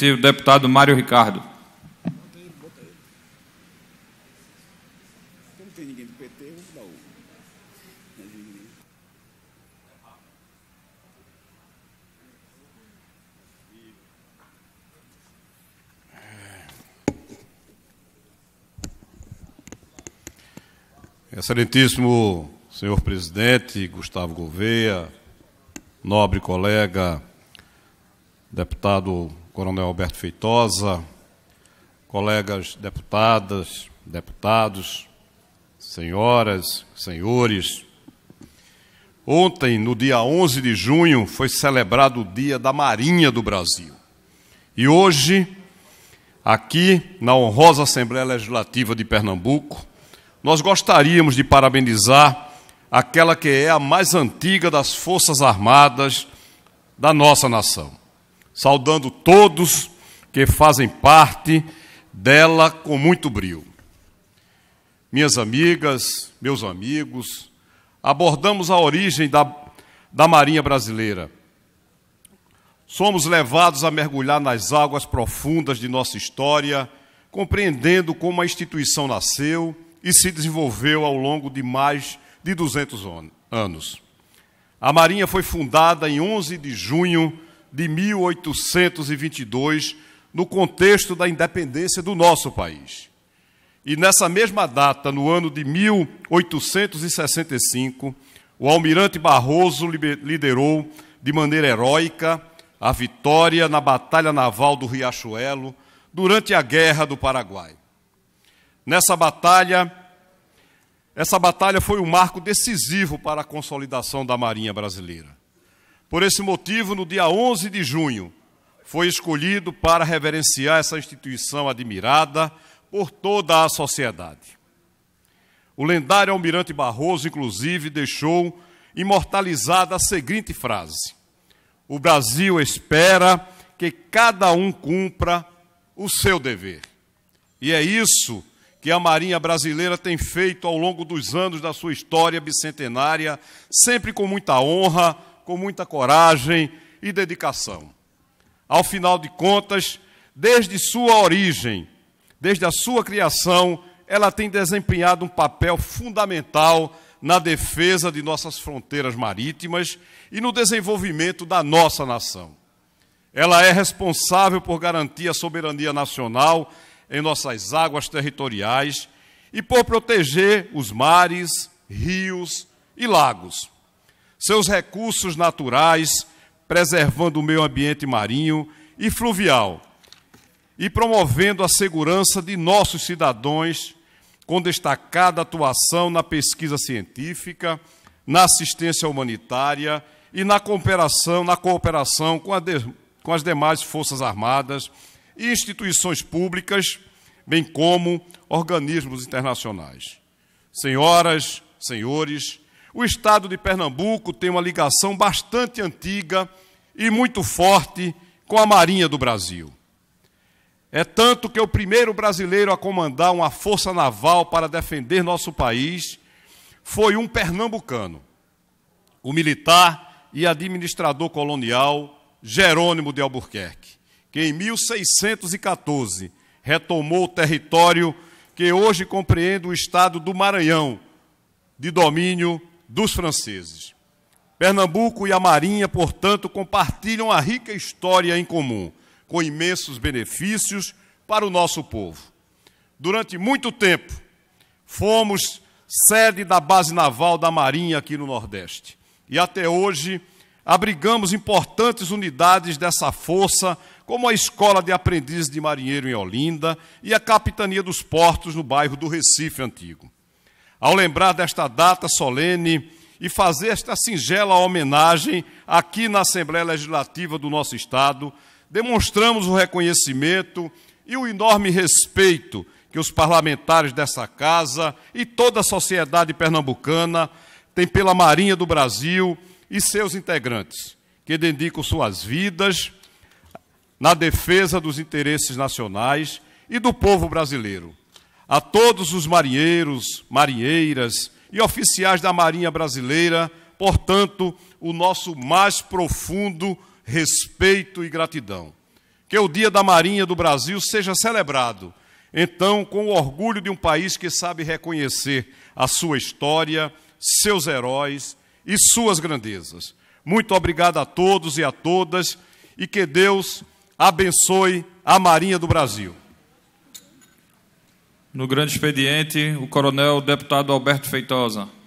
É o deputado Mário Ricardo. Excelentíssimo senhor presidente Gustavo Gouveia, nobre colega deputado Coronel Alberto Feitosa, colegas deputadas, deputados, senhoras, senhores. Ontem, no dia 11 de junho, foi celebrado o Dia da Marinha do Brasil. E hoje, aqui na honrosa Assembleia Legislativa de Pernambuco, nós gostaríamos de parabenizar aquela que é a mais antiga das Forças Armadas da nossa nação saudando todos que fazem parte dela com muito brio. Minhas amigas, meus amigos, abordamos a origem da, da Marinha Brasileira. Somos levados a mergulhar nas águas profundas de nossa história, compreendendo como a instituição nasceu e se desenvolveu ao longo de mais de 200 anos. A Marinha foi fundada em 11 de junho de 1822, no contexto da independência do nosso país. E nessa mesma data, no ano de 1865, o almirante Barroso liderou de maneira heróica a vitória na Batalha Naval do Riachuelo durante a Guerra do Paraguai. Nessa batalha, essa batalha foi um marco decisivo para a consolidação da Marinha Brasileira. Por esse motivo, no dia 11 de junho, foi escolhido para reverenciar essa instituição admirada por toda a sociedade. O lendário almirante Barroso, inclusive, deixou imortalizada a seguinte frase: O Brasil espera que cada um cumpra o seu dever. E é isso que a Marinha Brasileira tem feito ao longo dos anos da sua história bicentenária, sempre com muita honra, com muita coragem e dedicação. Ao final de contas, desde sua origem, desde a sua criação, ela tem desempenhado um papel fundamental na defesa de nossas fronteiras marítimas e no desenvolvimento da nossa nação. Ela é responsável por garantir a soberania nacional em nossas águas territoriais e por proteger os mares, rios e lagos seus recursos naturais, preservando o meio ambiente marinho e fluvial e promovendo a segurança de nossos cidadãos, com destacada atuação na pesquisa científica, na assistência humanitária e na cooperação, na cooperação com, de, com as demais Forças Armadas e instituições públicas, bem como organismos internacionais. Senhoras, senhores, o estado de Pernambuco tem uma ligação bastante antiga e muito forte com a Marinha do Brasil. É tanto que é o primeiro brasileiro a comandar uma força naval para defender nosso país foi um pernambucano, o militar e administrador colonial Jerônimo de Albuquerque, que em 1614 retomou o território que hoje compreende o estado do Maranhão, de domínio dos franceses. Pernambuco e a Marinha, portanto, compartilham a rica história em comum, com imensos benefícios para o nosso povo. Durante muito tempo, fomos sede da base naval da Marinha aqui no Nordeste. E até hoje, abrigamos importantes unidades dessa força, como a Escola de Aprendizes de Marinheiro em Olinda e a Capitania dos Portos no bairro do Recife Antigo ao lembrar desta data solene e fazer esta singela homenagem aqui na Assembleia Legislativa do nosso Estado, demonstramos o reconhecimento e o enorme respeito que os parlamentares dessa casa e toda a sociedade pernambucana têm pela Marinha do Brasil e seus integrantes, que dedicam suas vidas na defesa dos interesses nacionais e do povo brasileiro a todos os marinheiros, marinheiras e oficiais da Marinha Brasileira, portanto, o nosso mais profundo respeito e gratidão. Que o Dia da Marinha do Brasil seja celebrado, então, com o orgulho de um país que sabe reconhecer a sua história, seus heróis e suas grandezas. Muito obrigado a todos e a todas e que Deus abençoe a Marinha do Brasil. No grande expediente, o coronel deputado Alberto Feitosa.